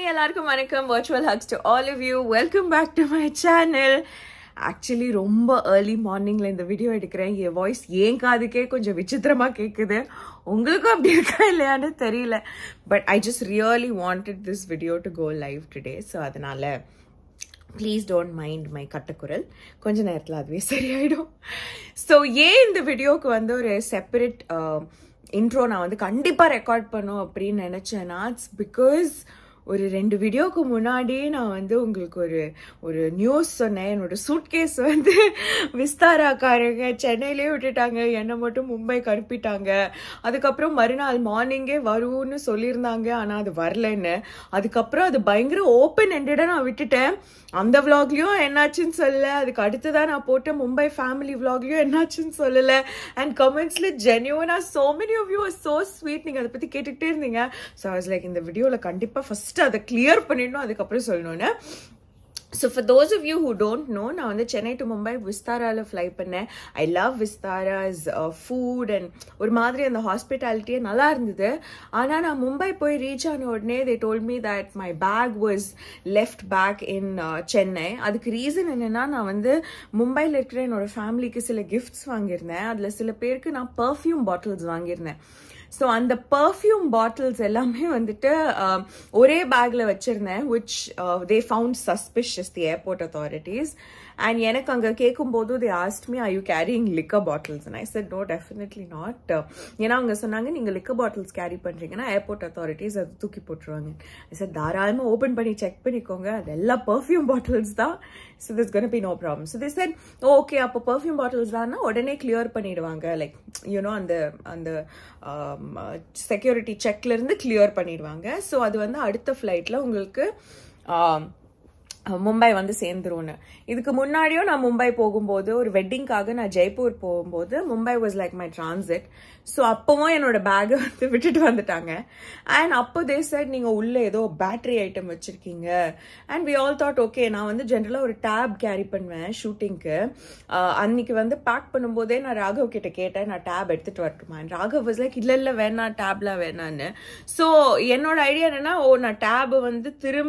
Hi எல்லாருக்கும் வணக்கம் virtual hugs to all of you welcome back to my channel actually ரொம்ப early மார்னிங்கில் இந்த வீடியோ எடுக்கிறேன் என் வாய்ஸ் ஏன் காதுக்கே கொஞ்சம் விசித்திரமாக கேட்குது உங்களுக்கும் அப்படி இருக்கா இல்லையான்னு தெரியல but I just really wanted this video to go live today so அதனால் ப்ளீஸ் டோன்ட் மைண்ட் மை கட்டக்குரல் கொஞ்ச நேரத்தில் அதுவே சரியாயிடும் ஸோ ஏன் இந்த வீடியோவுக்கு வந்து ஒரு செப்பரேட் இன்ட்ரோ uh, நான் வந்து கண்டிப்பாக ரெக்கார்ட் பண்ணும் அப்படின்னு நினச்சேன்னா இட்ஸ் பிகாஸ் ஒரு ரெண்டு வீடியோவுக்கு முன்னாடியே நான் வந்து உங்களுக்கு ஒரு ஒரு நியூஸ் சொன்னேன் என்னோட சூட்கேஸ் வந்து விஸ்தாராக்காரங்க சென்னையிலே விட்டுட்டாங்க என்னை மட்டும் மும்பைக்கு அனுப்பிட்டாங்க அதுக்கப்புறம் மறுநாள் மார்னிங்கே வருன்னு சொல்லியிருந்தாங்க ஆனால் அது வரலன்னு அதுக்கப்புறம் அது பயங்கர ஓப்பன் எண்டடாக நான் விட்டுட்டேன் அந்த விலாக்லேயும் என்னாச்சுன்னு சொல்லலை அதுக்கு தான் நான் போட்ட மும்பை ஃபேமிலி விலாக்லேயும் என்னாச்சுன்னு சொல்லலை அண்ட் கமெண்ட்ஸில் ஜென்யூனாக so many of you so sweet நீங்கள் அதை பற்றி கேட்டுக்கிட்டே இருந்தீங்க ஸோ ஐஸ் லைக் இந்த வீடியோவில் கண்டிப்பாக ஃபஸ்ட் ஃபஸ்ட்டு அதை கிளியர் பண்ணிடணும் அதுக்கப்புறம் சொல்லணும்னு so for those of you who don't know நான் வந்து சென்னை டு மும்பை விஸ்தாராவில் ஃப்ளை பண்ணேன் I love Vistara's food uh, and ஒரு மாதிரி அந்த ஹாஸ்பிட்டாலிட்டியே நல்லா இருந்தது ஆனால் நான் மும்பை போய் ரீச் ஆன உடனே they told me that my bag was left back in Chennai அதுக்கு ரீசன் என்னென்னா நான் வந்து மும்பையில் இருக்கிற என்னோட ஃபேமிலிக்கு சில கிஃப்ட்ஸ் வாங்கியிருந்தேன் அதில் சில பேருக்கு நான் பர்ஃப்யூம் பாட்டில்ஸ் வாங்கியிருந்தேன் ஸோ அந்த பர்ஃப்யூம் பாட்டில்ஸ் எல்லாமே வந்துட்டு um, ஒரே பேக்கில் வச்சுருந்தேன் which they found suspicious the airport authorities and எனக்கு அங்கே கேட்கும்போது they asked me I you carrying liquor bottles I said no definitely not ஏன்னா அவங்க சொன்னாங்க நீங்கள் லிக்கர் பாட்டில்ஸ் கேரி பண்ணுறீங்கன்னா ஏர்போர்ட் அத்தாரிட்டிஸ் அதை தூக்கி போட்டுருவாங்க சார் தாராளமாக ஓப்பன் பண்ணி செக் பண்ணிக்கோங்க அது எல்லா பர்ஃப்யூம் பாட்டில்ஸ் தான் so this can be no problem so this said okay அப்போ பர்ஃப்யூம் பாட்டில்ஸ் தான்னா உடனே கிளியர் பண்ணிடுவாங்க லைக் யூனோ அந்த அந்த செக்யூரிட்டி செக்லேருந்து கிளியர் பண்ணிடுவாங்க ஸோ அது வந்து அடுத்த ஃப்ளைட்டில் உங்களுக்கு um, மும்பை வந்து சேர்ந்துரும்னு இதுக்கு முன்னாடியும் நான் மும்பை போகும்போது ஒரு வெட்டிங்காக நான் ஜெய்ப்பூர் போகும்போது Mumbai was like my transit so அப்போவும் என்னோட பேக் வந்து விட்டுட்டு வந்துட்டாங்க அண்ட் அப்போ தே சைட் நீங்கள் உள்ளே ஏதோ பேட்ரி ஐட்டம் வச்சுருக்கீங்க and we all thought okay நான் வந்து ஜென்ரலாக ஒரு டேப் கேரி பண்ணுவேன் ஷூட்டிங்க்கு அன்னைக்கு வந்து பேக் பண்ணும்போதே நான் ராகவ் கிட்ட கேட்டேன் நான் டேப் எடுத்துகிட்டு வரட்டுமா ராகவ் வாஸ் லைக் இல்லை இல்லை வேணாம் டேப்லாம் வேணான்னு ஸோ என்னோட ஐடியா என்னென்னா ஓ நான் டேப் வந்து திரும்ப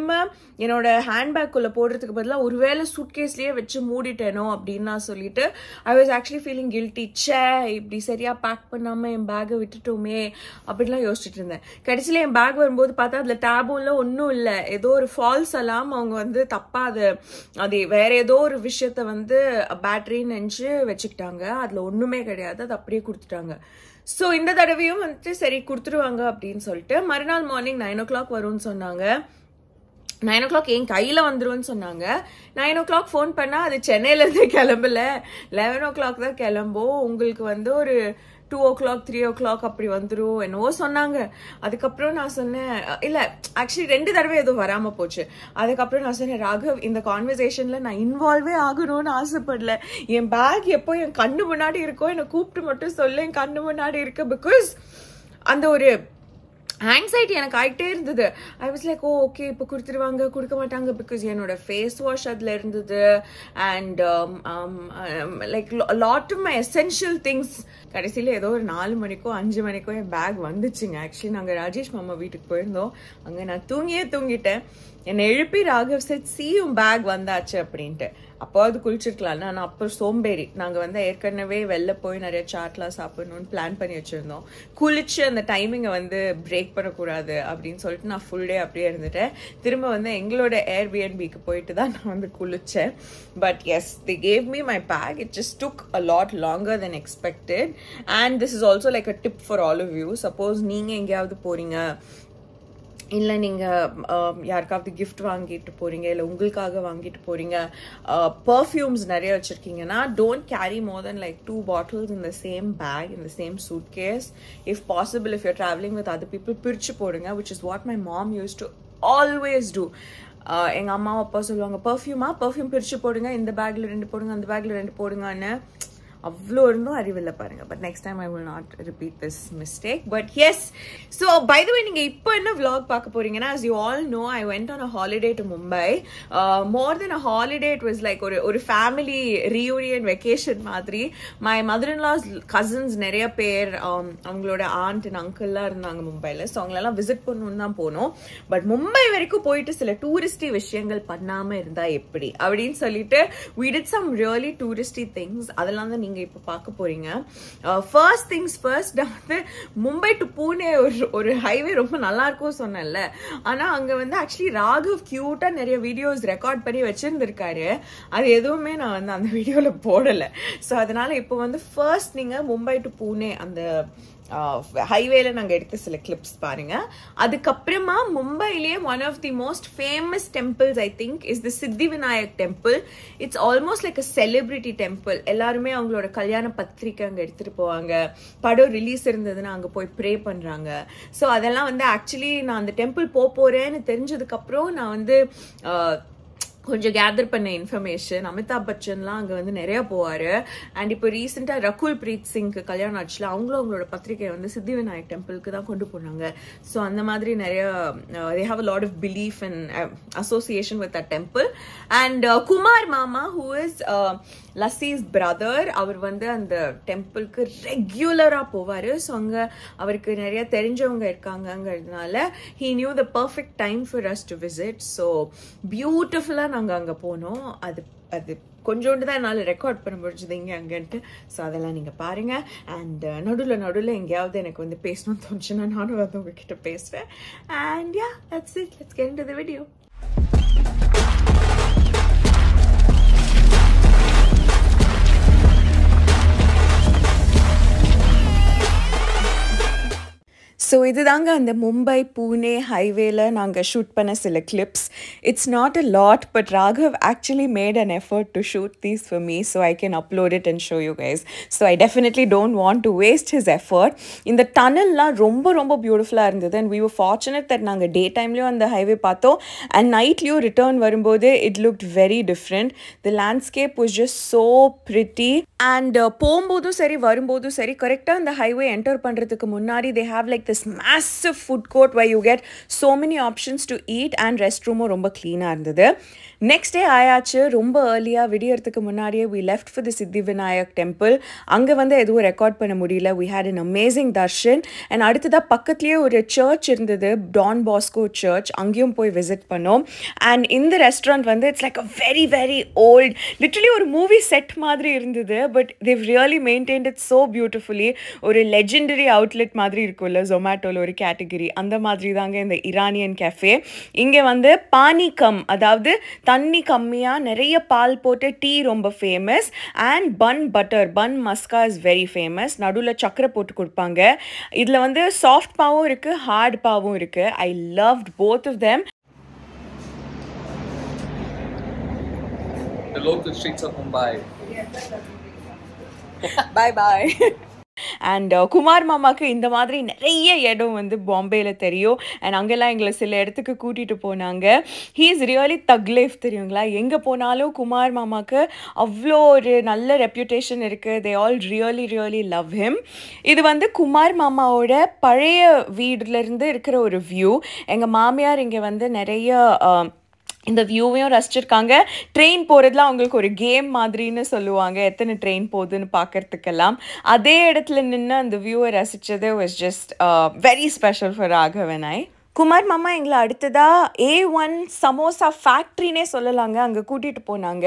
என்னோட ஹேண்ட்பேக்குள்ளே போடுறதுக்கு பதிலாக ஒருவேளை சூட்கேஸ்லேயே வச்சு மூடிட்டேனோ அப்படின்னு நான் சொல்லிட்டு I was actually feeling guilty சே இப்படி சரியாக பேக் பண்ணாமல் என் பேக்கை விட்டுட்டோமே அப்படின்லாம் யோசிச்சுட்டு இருந்தேன் கடைசியில் என் பேக் வரும்போது பார்த்தா அதில் டேபுலாம் ஒன்றும் இல்லை ஏதோ ஒரு ஃபால்ஸ் எல்லாம் அவங்க வந்து தப்பாக அது அது வேற ஏதோ ஒரு விஷயத்த வந்து பேட்ரின்னு நினச்சி வச்சுக்கிட்டாங்க அதில் ஒன்றுமே கிடையாது அது அப்படியே கொடுத்துட்டாங்க ஸோ இந்த தடவையும் வந்துட்டு சரி கொடுத்துருவாங்க அப்படின்னு சொல்லிட்டு மறுநாள் மார்னிங் நைன் ஓ கிளாக் வரும்னு சொன்னாங்க நைன் ஓ கிளாக் என் கையில் வந்துரும்னு சொன்னாங்க நைன் ஓ கிளாக் ஃபோன் பண்ணால் அது சென்னையிலேருந்து கிளம்பல லெவன் ஓ கிளாக் தான் கிளம்பும் உங்களுக்கு வந்து ஒரு two o'clock three o'clock அப்படி வந்துடும் என்னவோ சொன்னாங்க அதுக்கப்புறம் நான் சொன்னேன் இல்லை ஆக்சுவலி ரெண்டு தடவை எதுவும் வராமல் போச்சு அதுக்கப்புறம் நான் சொன்னேன் ராகவ் இந்த கான்வர்சேஷனில் நான் இன்வால்வே ஆகணும்னு ஆசைப்படல என் பேக் எப்போ என் கண்ணு முன்னாடி இருக்கோ என்னை கூப்பிட்டு மட்டும் சொல்ல என் கண்ணு முன்னாடி இருக்க பிகாஸ் அந்த ஒரு ஆங்ஸைட்டி எனக்கு ஆகிட்டே இருந்தது I was like oh oh, okay இப்போ கொடுத்துருவாங்க கொடுக்க மாட்டாங்க பிகாஸ் என்னோட ஃபேஸ் வாஷ் அதில் இருந்தது and like lot of my essential things கடைசியில் ஏதோ ஒரு நாலு மணிக்கோ அஞ்சு மணிக்கோ என் பேக் வந்துச்சுங்க ஆக்சுவலி நாங்கள் ராஜேஷ் மாமா வீட்டுக்கு போயிருந்தோம் அங்கே நான் தூங்கியே தூங்கிட்டேன் என்னை எழுப்பி ராகவ் சேத் சியும் பேக் வந்தாச்சு அப்படின்ட்டு அப்போது குளிச்சிருக்கலாம் ஆனால் அப்போ சோம்பேறி நாங்கள் வந்து ஏற்கனவே வெளில போய் நிறைய சாட்லாம் சாப்பிடணும்னு பிளான் பண்ணி வச்சுருந்தோம் குளிச்சு அந்த டைமிங்கை வந்து பிரேக் பண்ணக்கூடாது அப்படின்னு சொல்லிட்டு நான் ஃபுல் டே அப்படியே இருந்துட்டேன் திரும்ப வந்து எங்களோட ஏர்பிஎன்பிக்கு போயிட்டு தான் நான் வந்து குளித்தேன் but yes they gave me my bag it just took a lot longer then expected and this is also like a tip for all of you suppose நீங்கள் எங்கேயாவது போகிறீங்க இல்லை நீங்கள் யாருக்காவது கிஃப்ட் வாங்கிட்டு போகிறீங்க இல்லை உங்களுக்காக வாங்கிட்டு போகிறீங்க பர்ஃப்யூம்ஸ் நிறைய வச்சுருக்கீங்கன்னா don't carry more then like two bottles இந்த சேம் பேக் இந்த same suitcase if possible if your travelling with other people பிரித்து போடுங்க which is what my mom use to always do எங்கள் அம்மா அப்பா சொல்லுவாங்க பர்ஃப்யூமா பர்ஃப்யூம் பிரித்து போடுங்க இந்த பேக்கில் ரெண்டு போடுங்க அந்த பேக்கில் ரெண்டு போடுங்கன்னு அவ்வளோ இருந்தும் அறிவில்லை பாருங்கள் but next time I will not repeat this mistake but yes so by the way நீங்கள் இப்போ என்ன விளாக் பார்க்க போறீங்கன்னா as you all know I went on a holiday to Mumbai more then a holiday it was like ஒரு ஒரு family reunion vacation மாதிரி my mother in law's cousins நிறைய பேர் um, அவங்களோட ஆண்ட் அண்ட் அங்கிள்லாம் இருந்தாங்க மும்பையில் ஸோ அவங்களெல்லாம் விசிட் பண்ணணும்னு தான் போனோம் பட் மும்பை வரைக்கும் போயிட்டு சில டூரிஸ்டி விஷயங்கள் பண்ணாமல் இருந்தால் எப்படி அப்படின்னு சொல்லிட்டு we did some really touristy things அதெல்லாம் தான் நீங்கள் நீங்க இப்போ பார்க்க போறீங்க ஃபர்ஸ்ட் திங்ஸ் ஃபர்ஸ்ட் நான் வந்து மும்பை டு பூனே ஒரு ஒரு ஹைவே ரொம்ப நல்லா இருக்கும் சொன்னேன்ல ஆனால் அங்கே வந்து ஆக்சுவலி ராகவ் க்யூட்டாக நிறைய வீடியோஸ் ரெக்கார்ட் பண்ணி வச்சிருந்திருக்காரு அது எதுவுமே நான் வந்து அந்த வீடியோவில் போடலை ஸோ அதனால் இப்போ வந்து ஃபர்ஸ்ட் நீங்கள் மும்பை டு பூனே அந்த ஹைவேல நாங்கள் எடுத்த சில கிளிப்ஸ் பாருங்க அதுக்கப்புறமா மும்பையிலே one of the most famous temples I think is the Siddhi Vinayak temple it's almost like a celebrity temple எல்லாருமே அவங்களோட கல்யாண பத்திரிக்கை அங்கே எடுத்துட்டு போவாங்க படம் ரிலீஸ் இருந்ததுன்னா அங்கே போய் ப்ரே பண்ணுறாங்க ஸோ அதெல்லாம் வந்து ஆக்சுவலி நான் அந்த டெம்பிள் போக போகிறேன்னு தெரிஞ்சதுக்கப்புறம் நான் வந்து கொஞ்சம் கேதர் பண்ண இன்ஃபர்மேஷன் அமிதாப் பச்சன்லாம் அங்கே வந்து நிறையா போவார் அண்ட் இப்போ ரீசெண்டாக ரகுல் பிரீத் சிங்க்கு கல்யாணம் ஆச்சுல அவங்களும் அவங்களோட பத்திரிகையை வந்து சித்தி விநாயக் டெம்பிளுக்கு தான் கொண்டு போனாங்க ஸோ அந்த மாதிரி நிறைய they have a lot of belief and association with a temple and Kumar மாமா ஹூ இஸ் லஸ்ஸீஸ் பிரதர் அவர் வந்து அந்த டெம்பிளுக்கு ரெகுலராக போவார் ஸோ அங்கே அவருக்கு நிறைய தெரிஞ்சவங்க இருக்காங்கங்கிறதுனால he knew the perfect time for us to visit so பியூட்டிஃபுல்லாக தான் நாங்கள் அங்கே போனோம் அது அது கொஞ்சோண்டு தான் என்னால் ரெக்கார்ட் பண்ண முடிஞ்சது இங்கே அங்கேன்ட்டு ஸோ அதெல்லாம் நீங்கள் பாருங்கள் அண்ட் uh, நடுவில் நடுவில் எங்கேயாவது எனக்கு வந்து பேசணும்னு தோணுச்சுன்னா நானும் வந்து உங்ககிட்ட பேசுவேன் and yeah let's it let's get to the video so இதுதாங்க அந்த மும்பை பூனே ஹைவேல நாங்கள் ஷூட் பண்ண சில clips it's not a lot but Raghav actually made an effort to shoot these for me so I can upload it and show you guys so I definitely don't want to waste his effort இந்த டனல்லாம் ரொம்ப ரொம்ப பியூட்டிஃபுல்லாக இருந்தது and we fortunate that நாங்கள் டே டைம்லேயும் அந்த highway பார்த்தோம் அண்ட் நைட்லேயும் ரிட்டர்ன் வரும்போது it look very different the landscape was just so pretty and போகும்போதும் சரி வரும்போதும் சரி கரெக்டாக அந்த ஹைவே என்டர் பண்ணுறதுக்கு முன்னாடி they have like the this massive food court where you get so many options to eat and rest ரூமும் ரொம்ப க்ளீனாக இருந்தது நெக்ஸ்ட் டே ஆயாச்சு ரொம்ப ஏர்லியாக விடியறதுக்கு முன்னாடியே வி லெஃப்ட் ஃபார் தி சித்தி விநாயக் டெம்பிள் அங்கே வந்து எதுவும் ரெக்கார்ட் பண்ண முடியல we had an amazing darshan and அடுத்ததாக பக்கத்துலேயே ஒரு சர்ச் இருந்தது டான் பாஸ்கோ சர்ச் அங்கேயும் போய் விசிட் பண்ணோம் அண்ட் இந்த ரெஸ்டாரண்ட் வந்து it's like a very very old literally ஒரு மூவி செட் மாதிரி இருந்தது but they've really maintained it so beautifully ஒரு லெஜெண்டரி அவுட்லெட் மாதிரி இருக்கும்ல ஸோ ஜொமேட்டோவில் ஒரு கேட்டகரி அந்த மாதிரி தாங்க இந்த இரானியன் கேஃபே இங்கே வந்து பானி கம் அதாவது தண்ணி கம்மியாக நிறைய பால் போட்டு டீ ரொம்ப famous and bun butter bun maska is very famous நடுவில் சக்கரை போட்டு கொடுப்பாங்க இதில் வந்து சாஃப்ட் பாவும் இருக்குது ஹார்ட் பாவும் இருக்குது I love both of them The local streets of Mumbai. bye bye. And Kumar மாமாவுக்கு இந்த மாதிரி நிறைய இடம் வந்து பாம்பேயில் தெரியும் அண்ட் அங்கெல்லாம் எங்களை சில இடத்துக்கு கூட்டிகிட்டு போனாங்க ஹீ இஸ் ரியலி தக்லேஃப் தெரியுங்களா எங்கே போனாலும் குமார் மாமாவுக்கு அவ்வளோ ஒரு நல்ல ரெப்யூட்டேஷன் இருக்குது they all really really love him இது வந்து குமார் மாமாவோட பழைய வீடுலேருந்து இருக்கிற ஒரு வியூ எங்கள் மாமியார் இங்கே வந்து நிறைய இந்த வியூவையும் ரசிச்சிருக்காங்க ட்ரெயின் போகிறதுல அவங்களுக்கு ஒரு கேம் மாதிரின்னு சொல்லுவாங்க எத்தனை ட்ரெயின் போகுதுன்னு பார்க்குறதுக்கெல்லாம் அதே இடத்துல நின்று அந்த வியூவை ரசித்தது was just very special for Raghavan I Kumar மாமா எங்களை அடுத்ததாக ஏ ஒன் சமோசா ஃபேக்ட்ரினே சொல்லலாங்க அங்கே கூட்டிகிட்டு போனாங்க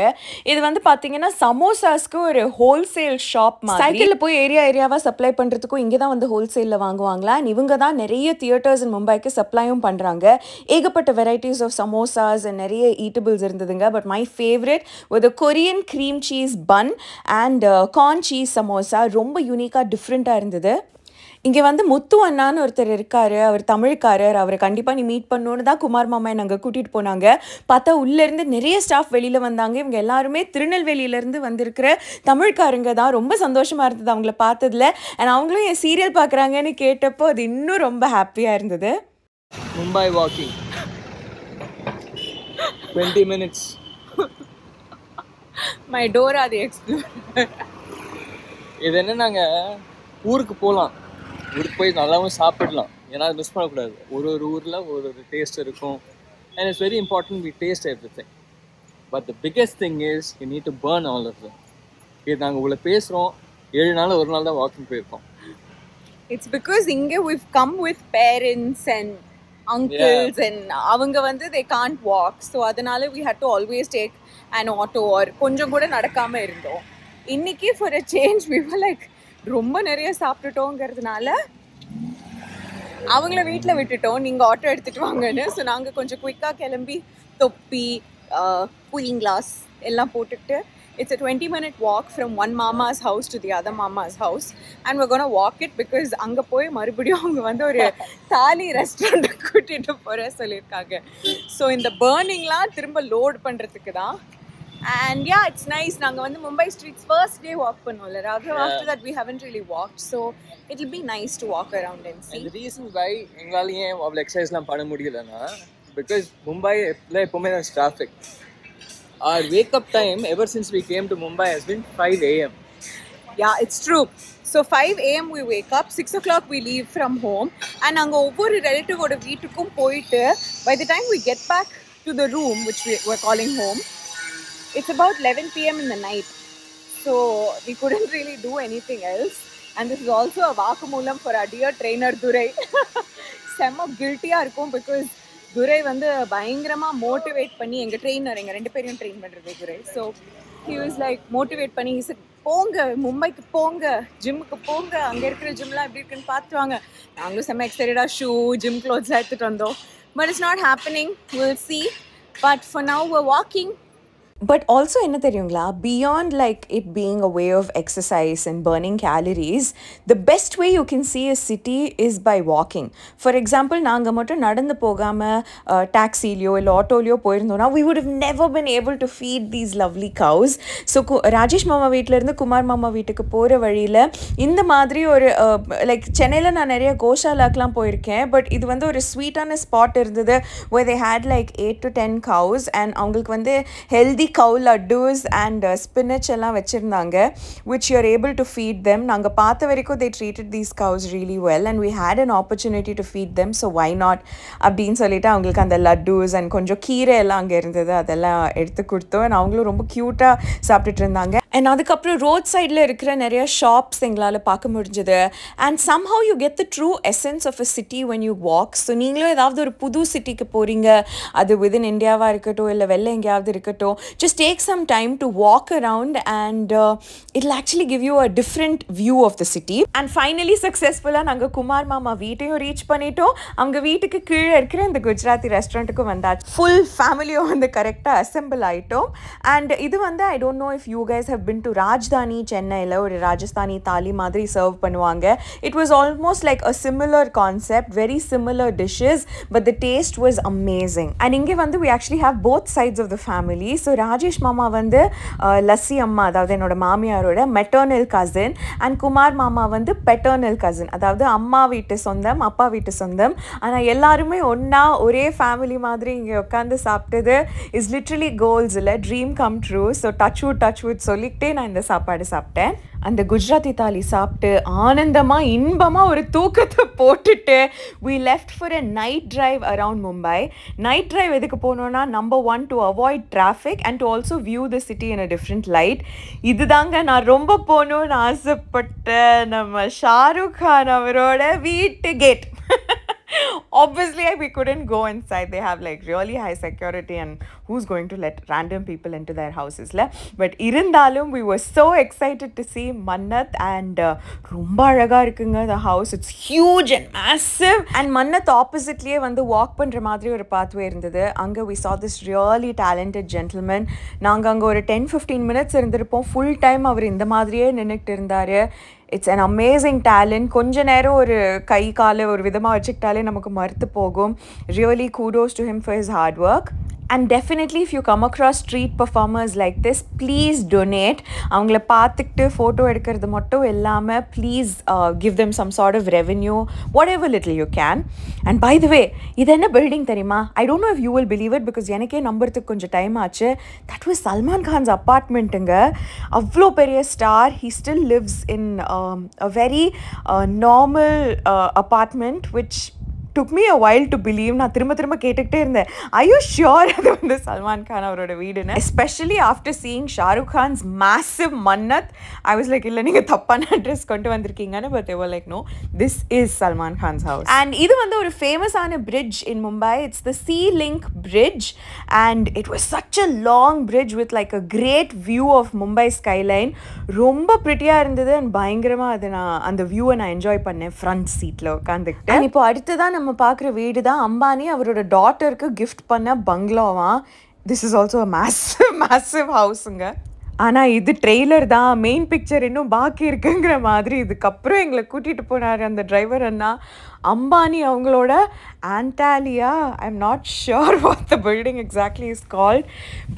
இது வந்து பார்த்தீங்கன்னா சமோசாஸ்க்கு ஒரு ஹோல்சேல் ஷாப் சைக்கிளில் போய் ஏரியா ஏரியாவாக சப்ளை பண்ணுறதுக்கும் இங்கே தான் வந்து ஹோல்சேலில் வாங்குவாங்களா இவங்க தான் நிறைய தியேட்டர்ஸ் இன் மும்பைக்கு சப்ளையும் பண்ணுறாங்க ஏகப்பட்ட வெரைட்டிஸ் ஆஃப் சமோசாஸ் அண்ட் நிறைய ஈட்டபிள்ஸ் இருந்ததுங்க பட் மை ஃபேவரட் ஒரு Korean cream cheese bun and corn cheese samosa ரொம்ப யூனிக்காக டிஃப்ரெண்ட்டாக இருந்தது இங்கே வந்து முத்து அண்ணான்னு ஒருத்தர் இருக்கார் அவர் தமிழ்காரர் அவரை கண்டிப்பாக நீ மீட் பண்ணணுன்னு தான் குமார் மாமா அங்கே கூட்டிகிட்டு போனாங்க பார்த்தா உள்ளேருந்து நிறைய ஸ்டாஃப் வெளியில் வந்தாங்க இவங்க எல்லாருமே திருநெல்வேலியிலேருந்து வந்திருக்கிற தமிழ்காரங்க தான் ரொம்ப சந்தோஷமாக இருந்தது அவங்கள பார்த்ததில் அண்ட் அவங்களும் என் சீரியல் பார்க்குறாங்கன்னு கேட்டப்போ அது இன்னும் ரொம்ப ஹாப்பியாக இருந்தது Mumbai walking twenty minutes my door அது எக்ஸ்ப்ளோர் இது என்ன நாங்கள் ஊருக்கு போகலாம் ஊருக்கு போய் நல்லாவும் சாப்பிடலாம் ஏன்னா மிஸ் பண்ணக்கூடாது ஒரு ஒரு ஊரில் ஒரு ஒரு டேஸ்ட் இருக்கும் and it's very important we taste everything but the biggest thing is you need to burn all of இது நாங்கள் உங்களை பேசுகிறோம் ஏழு நாள் ஒரு நாள் தான் வாக்கிங் போயிருக்கோம் இட்ஸ் பிகாஸ் இங்கே we've come with parents and uncles and அவங்க வந்து தே கான்ட் வாக் ஸோ அதனால we had to always take and auto or கொஞ்சம் கூட நடக்காமல் இருந்தோம் இன்னைக்கு for a change we like ரொம்ப நிறைய சாப்பிட்டுட்டோங்கிறதுனால அவங்கள வீட்டில் விட்டுட்டோம் நீங்கள் ஆட்டோ எடுத்துகிட்டு வாங்கன்னு ஸோ நாங்கள் கொஞ்சம் குயிக்காக கிளம்பி தொப்பி கூலிங் கிளாஸ் எல்லாம் போட்டுட்டு it's a twenty minute walk from one மாமாஸ் ஹவுஸ் டு தி அதர் மாமாஸ் house and we're gonna walk it because அங்கே போய் மறுபடியும் அவங்க வந்து ஒரு தாலி ரெஸ்டாரண்ட்டை கூட்டிகிட்டு போகிற சொல்லியிருக்காங்க ஸோ இந்த பேர்னிங்லாம் திரும்ப லோட் பண்ணுறதுக்கு தான் அண்ட் யா இட்ஸ் நைஸ் நாங்கள் வந்து Mumbai streets first day walk பண்ணோம்ல Raghav after that we haven't really walk so it will be nice to walk around and see reasons why எங்களால் ஏன் அவ்வளோ எக்ஸசைஸ்லாம் பண்ண முடியலன்னா பிகாஸ் மும்பை எப்போவுமே traffic or wake up time ever since we came to Mumbai has been five AM yeah it's true so five AM we wake up six o'clock we leave from home and அங்கே ஒவ்வொரு ரிலேட்டிவோட வீட்டுக்கும் போயிட்டு by the time we get back to the room which we calling home It's about 11 pm in the night, so we couldn't really do anything else. And this is also a vakumolam for our dear trainer Durai. செம்ம கில்ட்டியாக இருக்கும் because துரை வந்து பயங்கரமாக motivate பண்ணி எங்கள் trainer எங்கள் ரெண்டு பேரையும் train பண்ணுறது Durai so he was like motivate பண்ணி இஸ் போங்க மும்பைக்கு போங்க ஜிம்முக்கு போங்க அங்கே இருக்கிற ஜிம்லாம் எப்படி இருக்குன்னு வாங்க நாங்களும் செம்ம எக்ஸைட்டடாக ஷூ ஜிம் க்ளோத்ஸ்லாம் எடுத்துகிட்டு வந்தோம் but it's not happening will see but for now walking but also என்ன தெரியுங்களா beyond like it being a way of exercise and burning calories the best way you can see a city is by walking for example நாங்கள் மட்டும் நடந்து போகாமல் டாக்ஸிலையோ இல்லை ஆட்டோலையோ போயிருந்தோம்னா we would have never been able to feed these lovely cows so கு ராஜேஷ் மாமா வீட்டிலேருந்து குமார் மாமா வீட்டுக்கு போகிற வழியில் இந்த மாதிரி ஒரு லைக் சென்னையில் நான் நிறைய கோஷாலாக்கெலாம் போயிருக்கேன் பட் இது வந்து ஒரு ஸ்வீட்டான ஸ்பாட் இருந்தது why they had like eight to ten cows and அவங்களுக்கு வந்து healthy cow lettuce and spinach எல்லாம் வச்சுருந்தாங்க which you're able to feed them நாங்கள் பார்த்த வரைக்கும் they treated these cows really well and we had an opportunity to feed them so why not அப்படின்னு சொல்லிட்டு அவங்களுக்கு அந்த லட்டுஸ் அண்ட் கொஞ்சம் கீரை எல்லாம் அங்கே இருந்தது அதெல்லாம் எடுத்து கொடுத்தோம் அண்ட் அவங்களும் ரொம்ப க்யூட்டாக சாப்பிட்டுட்டு இருந்தாங்க அண்ட் அதுக்கப்புறம் ரோட் சைடில் இருக்கிற நிறைய ஷாப்ஸ் எங்களால் பார்க்க முடிஞ்சது and somehow you get the true essence of a city when you walk so நீங்களும் ஏதாவது ஒரு புது சிட்டிக்கு போகிறீங்க அது விதின் இந்தியாவாக இருக்கட்டும் இல்லை வெளில எங்கேயாவது இருக்கட்டும் just take some time to walk around and it actually give you a different view of the city and finally சக்ஸஸ்ஃபுல்லாக நாங்கள் குமார் மாமா வீட்டையும் ரீச் பண்ணிட்டோம் அவங்க வீட்டுக்கு கீழே இருக்கிற இந்த குஜராத்தி ரெஸ்டாரண்ட்டுக்கும் வந்தாச்சு ஃபுல் ஃபேமிலியும் வந்து கரெக்டாக அசம்பிள் ஆகிட்டோம் அண்ட் இது வந்து I don't know if you guys have been to Rajdhani சென்னையில் ஒரு ராஜஸ்தானி தாலி மாதிரி சர்வ் பண்ணுவாங்க it was almost like a similar concept very similar dishes but the taste was amazing and இங்கே வந்து we actually have both sides of the family so Rajesh மாமா வந்து லஸ்ஸி அம்மா அதாவது என்னோட மாமியாரோட மெட்டர்னல் கசின் அண்ட் குமார் மாமா வந்து பெட்டர்னல் கசின் அதாவது அம்மா வீட்டு சொந்தம் அப்பா வீட்டு சொந்தம் ஆனால் எல்லாருமே ஒன்றா ஒரே ஃபேமிலி மாதிரி இங்கே உட்காந்து சாப்பிட்டது இஸ் லிட்ரலி கோல்ஸ் இல்லை dream come true so touch wood touch wood சொல்லி விட்டே நான் இந்த சாப்பாடு சாப்பிட்டேன் அந்த குஜராத்தி தாலி சாப்பிட்டு ஆனந்தமாக இன்பமாக ஒரு தூக்கத்தை போட்டுட்டு we left for a night drive around Mumbai night drive எதுக்கு போனோம்னா number one to avoid traffic and to also view the city in a different light இது தாங்க நான் ரொம்ப போகணும்னு ஆசைப்பட்ட நம்ம ஷாருக் கான் அவரோட வீட்டு gate obviously we couldn't go inside they have like really high security and who's going to let random people into their houses la but irindalum we were so excited to see mannath and ரொம்ப அழகா இருக்குங்க the house it's huge and massive and mannath oppositelyயே வந்து walk பண்ற மாதிரி ஒரு pathway இருந்தது அங்க we saw this really talented gentleman நாங்க அங்க ஒரு 10 15 minutes இருந்திருப்போம் full time அவர் இந்த மாதிரியே நின்னுட்டு இருந்தாரு இட்ஸ் அன் அமேசிங் டேலண்ட் கொஞ்ச நேரம் ஒரு கை காலை ஒரு விதமாக வச்சுக்கிட்டாலே நமக்கு மறுத்து போகும் really kudos to him for his hard work and definitely if you come across street performers like this please donate அவங்கள பார்த்துக்கிட்டு ஃபோட்டோ எடுக்கிறது மட்டும் இல்லாமல் please give them some sort of revenue whatever little you can and by the way இது என்ன building தெரியுமா I don't know if you will believe it because எனக்கே நம்புறதுக்கு கொஞ்சம் டைம் ஆச்சு தட் வாஸ் சல்மான் கான்ஸ் அப்பார்ட்மெண்ட்டுங்க அவ்வளோ பெரிய star he still lives in a very normal apartment which took me a while to believe நான் திரும்ப திரும்ப கேட்டுக்கிட்டே இருந்தேன் ஐயோ ஷியோர் அது வந்து சல்மான் கான் அவரோட வீடுன்னு especially after seeing Shahrukh Khan's massive Mannat I was like இல்லை நீங்கள் தப்பான அட்ரஸ் கொண்டு வந்திருக்கீங்கன்னு but ever like no this is Salman Khan's house and இது வந்து ஒரு ஃபேமஸான bridge in Mumbai it's the sea link bridge and it was such a long bridge with like a great view of Mumbai skyline ரொம்ப பிரிட்டியாக இருந்தது அண்ட் பயங்கரமாக அதை நான் அந்த வியூவை நான் என்ஜாய் பண்ணேன் ஃப்ரண்ட் சீட்டில் உட்காந்துக்கிட்டேன் இப்போ அடுத்ததான் நம்ம நம்ம பார்க்குற வீடு தான் அம்பானி அவரோட டாட்டருக்கு கிஃப்ட் பண்ண பங்களோவா this is also a massive massive ஹவுஸுங்க ஆனால் இது ட்ரெய்லர் தான் மெயின் பிக்சர் இன்னும் பாக்கி இருக்குங்கிற மாதிரி இதுக்கப்புறம் எங்களை கூட்டிகிட்டு போனார் அந்த டிரைவர் அண்ணா அம்பானி அவங்களோட Antilia I am not sure what the building exactly is called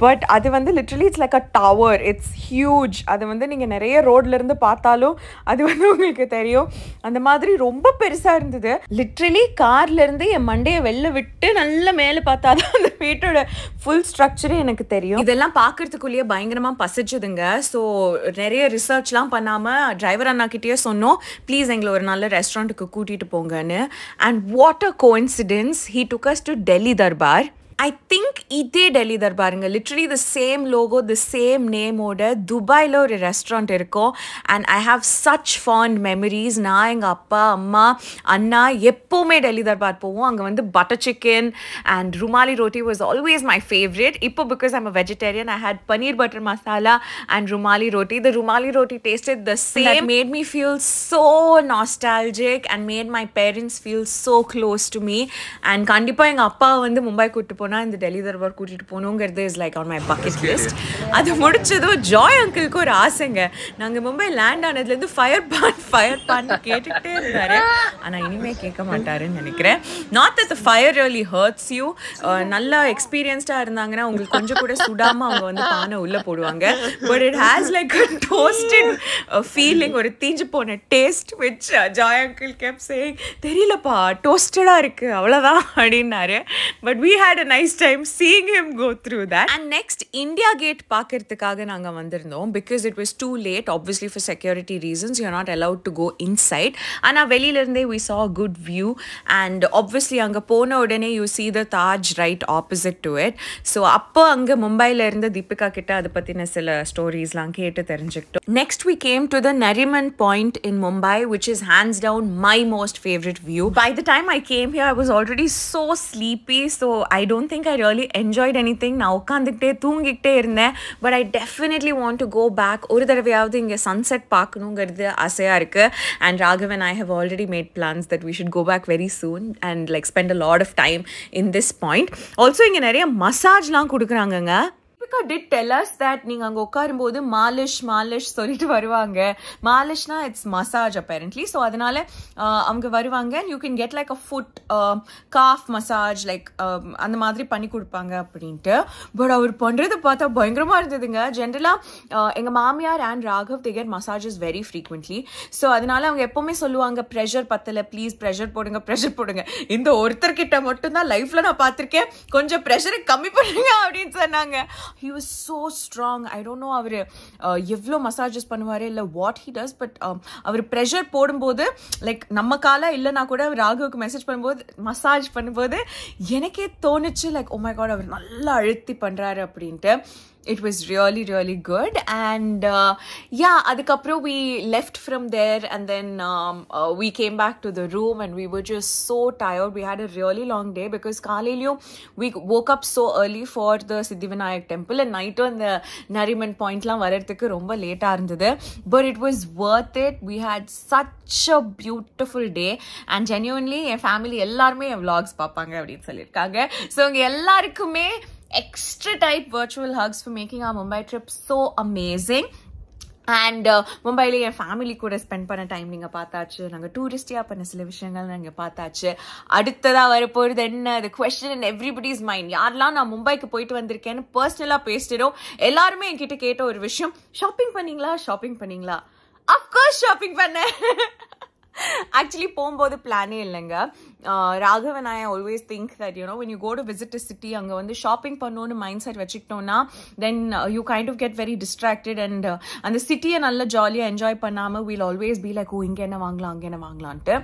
but அது வந்து literally it's like a tower it's huge அது வந்து நீங்கள் நிறைய ரோட்லேருந்து பார்த்தாலும் அது வந்து உங்களுக்கு தெரியும் அந்த மாதிரி ரொம்ப பெருசாக இருந்தது லிட்ரலி கார்லேருந்து என் மண்டையை வெளில விட்டு நல்ல மேலே பார்த்தா தான் அந்த வீட்டோட ஃபுல் ஸ்ட்ரக்சரே எனக்கு தெரியும் இதெல்லாம் பார்க்குறதுக்குள்ளேயே பயங்கரமாக பசிச்சுதுங்க ஸோ நிறைய ரிசர்ச்லாம் பண்ணாமல் டிரைவர் அண்ணா கிட்டேயே சொன்னோம் ப்ளீஸ் எங்களை ஒரு நல்ல ரெஸ்டாரண்ட்டுக்கு கூட்டிகிட்டு போங்கன்னு and what a coincidence, he took us to Delhi Darbar I think இதே டெல்லி தர்பாருங்க literally the same logo the same நேமோட துபாயில் ஒரு ரெஸ்டாரண்ட் இருக்கும் and I have such fond memories நான் எங்கள் அப்பா அம்மா அண்ணா எப்போவுமே டெல்லி தர்பார் போவோம் அங்கே வந்து butter chicken and rumali roti was always my favourite இப்போ because I'm a vegetarian I had paneer butter masala and rumali roti the rumali roti tasted the same made me feel so nostalgic and made my parents feel so close to me and கண்டிப்பாக எங்கள் அப்பா வந்து மும்பை கூப்பிட்டு போன போனால் இந்த டெல்லி தர்பார் கூட்டிகிட்டு போகணுங்கிறது is like on my bucket list அது முடிச்சதும் ஜாய் அங்கிளுக்கு ஒரு ஆசைங்க நாங்கள் மும்பை லேண்ட் ஆனதுலேருந்து ஃபயர் பான் ஃபயர் பான் கேட்டுகிட்டே இருந்தார் ஆனால் இனிமேல் கேட்க மாட்டாருன்னு நினைக்கிறேன் not that fire really hurts you நல்லா எக்ஸ்பீரியன்ஸ்டாக இருந்தாங்கன்னா உங்களுக்கு கொஞ்சம் கூட சுடாமல் அவங்க வந்து பானை உள்ளே போடுவாங்க but it has like a toasted feeling ஒரு தீஞ்சு போன taste which Joy uncle kept saying தெரியலப்பா டோஸ்டடாக இருக்குது அவ்வளோதான் அப்படின்னாரு but we had a nice time seeing him go through that and next India Gate பார்க்கறதுக்காக நாங்கள் வந்திருந்தோம் because it was too late obviously for security reasons you not allowed to go inside ஆனால் வெளியிலிருந்தே we saw good view and obviously அங்கே போன உடனே you see the Taj right opposite to it so அப்போ அங்கே மும்பையில் இருந்து தீபிகா கிட்ட அதை பற்றின சில ஸ்டோரிஸ்லாம் கேட்டு தெரிஞ்சுக்கிட்டோம் next we came to the Nariman Point in Mumbai which is hands down my most favourite view by the time I came here I was already so sleepy so I don't don't think I really enjoyed anything நான் உட்காந்துக்கிட்டே தூங்கிக்கிட்டே இருந்தேன் but I definitely want to go back ஒரு தடவையாவது இங்கே sunset பார்க்கணுங்கிறது ஆசையாக இருக்குது and Raghavan I have already made plans that we should go back very soon and like spend a lot of time in this point also இங்கே நிறைய மசாஜ்லாம் கொடுக்குறாங்கங்க ரித்விகா டிட் டெல்லர்ஸ் தட் நீங்கள் அங்கே உட்காரும்போது மாலிஷ் மாலிஷ் சொல்லிட்டு வருவாங்க மாலிஷ்னா இட்ஸ் மசாஜ் அப்பேரண்ட்லி ஸோ அதனால அவங்க வருவாங்க and you can get like a foot calf massage like அந்த மாதிரி பண்ணி கொடுப்பாங்க அப்படின்ட்டு பட் அவர் பண்ணுறது பார்த்தா பயங்கரமாக இருந்ததுங்க ஜென்ரலாக எங்கள் மாமியார் அண்ட் ராகவ் திகர் massage is very frequently so அதனால அவங்க எப்போவுமே சொல்லுவாங்க ப்ரெஷர் பத்தலை ப்ளீஸ் ப்ரெஷர் போடுங்க ப்ரெஷர் போடுங்க இந்த ஒருத்தர்கிட்ட மட்டும்தான் லைஃப்பில் நான் பார்த்துருக்கேன் கொஞ்சம் ப்ரெஷரை கம்மி பண்ணுங்க அப்படின்னு சொன்னாங்க he was so strong I don't know அவர் எவ்வளோ மசாஜஸ் பண்ணுவார் இல்லை வாட் ஹீ டஸ் பட் அவர் ப்ரெஷர் போடும்போது லைக் நம்ம காலாக இல்லைனா கூட அவர் ராகுவுக்கு மெசேஜ் பண்ணும்போது மசாஜ் பண்ணும்போது எனக்கே தோணுச்சு லைக் ஓ காட் அவர் நல்லா அழுத்தி பண்ணுறாரு அப்படின்ட்டு it was really really good and yeah அதுக்கப்புறம் we left from there and then we came back to the room and we were just so tired we had a really long day because காலையிலையும் we woke up so early for the Siddhi Vinayak temple and நைட்டும் அந்த நரிமன் பாயிண்ட்லாம் வரத்துக்கு ரொம்ப லேட்டாக இருந்தது but it was worth it we had such a beautiful day and genuinely என் family எல்லாருமே என் விலாக்ஸ் பார்ப்பாங்க அப்படின்னு சொல்லியிருக்காங்க ஸோ இங்கே எல்லாருக்குமே extra tight virtual hugs for making our Mumbai trip so amazing. And மும்பையில் uh, என் ஃபேமிலி கூட ஸ்பெண்ட் பண்ண டைம் நீங்கள் பார்த்தாச்சு நாங்கள் டூரிஸ்டியாக பண்ண சில விஷயங்கள் நாங்கள் பார்த்தாச்சு அடுத்ததாக வரப்போகிறது என்ன அது கொஸ்டின் இன் எவ்ரிபடிஸ் மைண்ட் யாரெல்லாம் நான் மும்பைக்கு போயிட்டு வந்திருக்கேன்னு பர்சனலாக பேசிட்டோம் எல்லாருமே என்கிட்ட கேட்ட ஒரு விஷயம் ஷாப்பிங் பண்ணீங்களா ஷாப்பிங் பண்ணீங்களா அஃப்கோர்ஸ் ஷாப்பிங் பண்ணேன் ஆக்சுவலி போகும்போது பிளானே இல்லைங்க Raghav and I always think that you know when you go to visit a city அங்கே வந்து ஷாப்பிங் பண்ணணும்னு மைண்ட் செட் வச்சுக்கிட்டோம்னா then you kind of get very distracted and அந்த சிட்டியை நல்ல ஜாலியாக என்ஜாய் பண்ணாமல் we'll always be like oh இங்கே என்ன வாங்கலாம் அங்கே என்ன வாங்கலான்ட்டு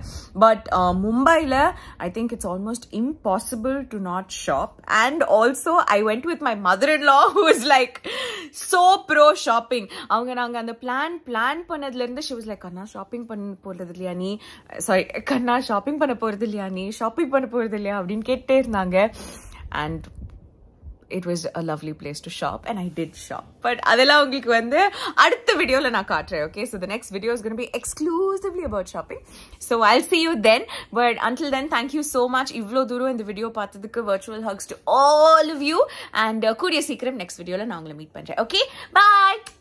பட் மும்பையில் I think it's almost impossible to not shop and also I went with my mother in law who is like so pro shopping அவங்க நாங்கள் அந்த பிளான் பிளான் பண்ணதுலேருந்து ஷி வாஸ் லைக் கண்ணா ஷாப்பிங் பண்ண போகிறது இல்லையா நீ சாரி கண்ணா ஷாப்பிங் பண்ண போகிறது இல்லையா இல்லையா நீ ஷாப்பிங் பண்ண போகிறது இல்லையா அப்படின்னு கேட்டே இருந்தாங்க and it was a lovely place to shop and I did shop but அதெல்லாம் உங்களுக்கு வந்து அடுத்த வீடியோவில் நான் காட்டுறேன் okay so the next videos gonna be exclusively about shopping so I see you then but until then thank you so much இவ்வளோ தூரம் இந்த வீடியோ பார்த்ததுக்கு virtual hugs to all of you and கூடிய சீக்கிரம் நெக்ஸ்ட் வீடியோவில் நான் உங்களை மீட் பண்ணுறேன் ஓகே பாய்